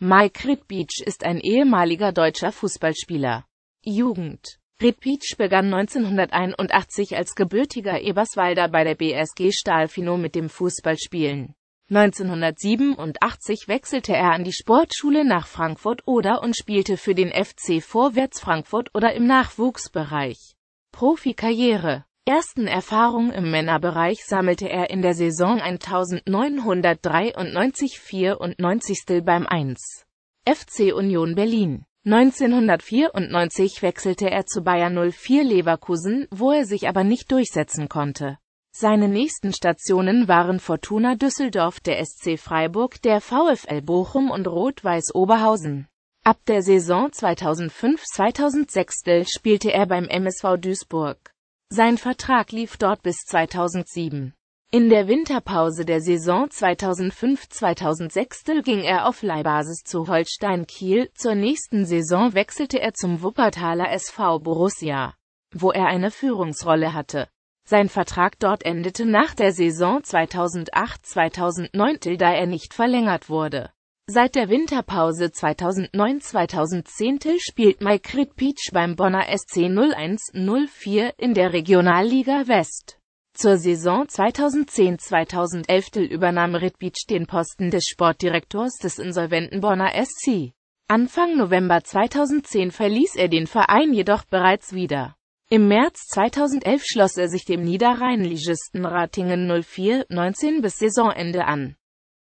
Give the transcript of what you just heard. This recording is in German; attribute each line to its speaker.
Speaker 1: Mike Rippitsch ist ein ehemaliger deutscher Fußballspieler. Jugend Rippitsch begann 1981 als gebürtiger Eberswalder bei der BSG Stahlfino mit dem Fußballspielen. 1987 wechselte er an die Sportschule nach Frankfurt oder und spielte für den FC Vorwärts Frankfurt oder im Nachwuchsbereich. Profikarriere ersten Erfahrung im Männerbereich sammelte er in der Saison 1993-94 beim 1. FC Union Berlin. 1994 wechselte er zu Bayer 04 Leverkusen, wo er sich aber nicht durchsetzen konnte. Seine nächsten Stationen waren Fortuna Düsseldorf, der SC Freiburg, der VfL Bochum und Rot-Weiß Oberhausen. Ab der Saison 2005-2006 spielte er beim MSV Duisburg. Sein Vertrag lief dort bis 2007. In der Winterpause der Saison 2005-2006 ging er auf Leihbasis zu Holstein Kiel, zur nächsten Saison wechselte er zum Wuppertaler SV Borussia, wo er eine Führungsrolle hatte. Sein Vertrag dort endete nach der Saison 2008-2009, da er nicht verlängert wurde. Seit der Winterpause 2009-2010 spielt Maikrit Pietsch beim Bonner SC 0104 in der Regionalliga West. Zur Saison 2010-2011 übernahm Ritpietsch den Posten des Sportdirektors des insolventen Bonner SC. Anfang November 2010 verließ er den Verein jedoch bereits wieder. Im März 2011 schloss er sich dem Niederrhein-Ligisten Ratingen 04-19 bis Saisonende an.